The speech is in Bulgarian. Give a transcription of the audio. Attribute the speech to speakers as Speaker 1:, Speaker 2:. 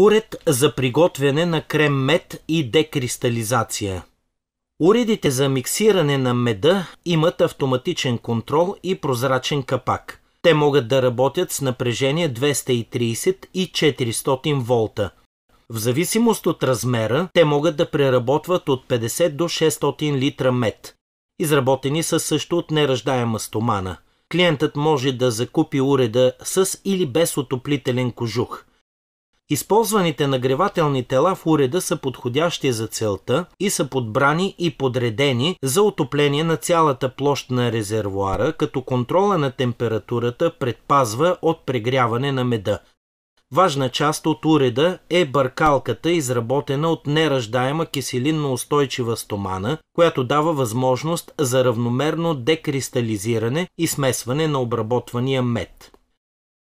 Speaker 1: Уред за приготвяне на крем-мед и декристализация. Уредите за миксиране на меда имат автоматичен контрол и прозрачен капак. Те могат да работят с напрежение 230 и 400 волта. В зависимост от размера, те могат да преработват от 50 до 600 литра мед. Изработени са също от неръждаема стомана. Клиентът може да закупи уреда с или без отоплителен кожух – Използваните нагревателни тела в уреда са подходящи за целта и са подбрани и подредени за отопление на цялата площ на резервуара, като контрола на температурата предпазва от прегряване на меда. Важна част от уреда е бъркалката, изработена от неръждаема киселинно устойчива стомана, която дава възможност за равномерно декристализиране и смесване на обработвания мед.